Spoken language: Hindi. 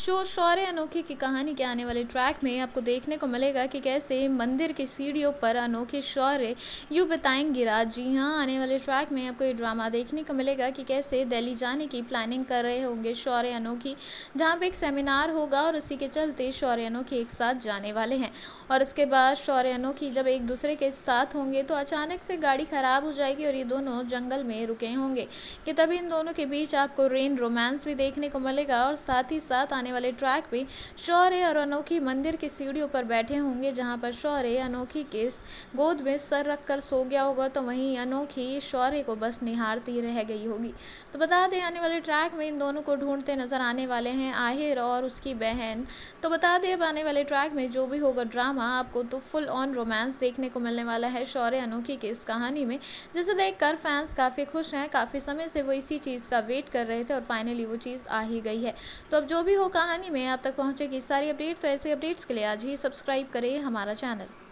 शो शौर्य अनोखे की कहानी के आने वाले ट्रैक में आपको देखने को मिलेगा कि कैसे मंदिर की सीढ़ियों पर अनोखे शौर्य यूँ बताएंगे राज जी हाँ आने वाले ट्रैक में आपको ये ड्रामा देखने को मिलेगा कि कैसे दिल्ली जाने की प्लानिंग कर रहे होंगे शौर्य अनोखी जहाँ पर एक सेमिनार होगा और उसी के चलते शौर्य अनोखी एक साथ जाने वाले हैं और इसके बाद शौर्य अनोखी जब एक दूसरे के साथ होंगे तो अचानक से गाड़ी ख़राब हो जाएगी और ये दोनों जंगल में रुके होंगे कि तभी इन दोनों के बीच आपको रेन रोमांस भी देखने को मिलेगा और साथ ही साथ आने जाने वाले ट्रैक पे शौर्य और अनोखी मंदिर की सीढ़ियों पर बैठे होंगे जहाँ पर शौर्य अनोखी के गोद में सर रख कर सो गया होगा तो वहीं अनोखी शौर्य को बस निहारती रह गई होगी तो बता दें आने वाले ट्रैक में इन दोनों को ढूंढते नजर आने वाले हैं आहिर और उसकी बहन तो बता दें अब आने वाले ट्रैक में जो भी होगा ड्रामा आपको तो फुल ऑन रोमांस देखने को मिलने वाला है शौर्य अनोखी के इस कहानी में जिसे देखकर फैंस काफ़ी खुश हैं काफ़ी समय से वो इसी चीज़ का वेट कर रहे थे और फाइनली वो चीज़ आ ही गई है तो अब जो भी होगा कहानी में आप तक पहुँचेगी सारी अपडेट तो ऐसे अपडेट्स के लिए आज ही सब्सक्राइब करें हमारा चैनल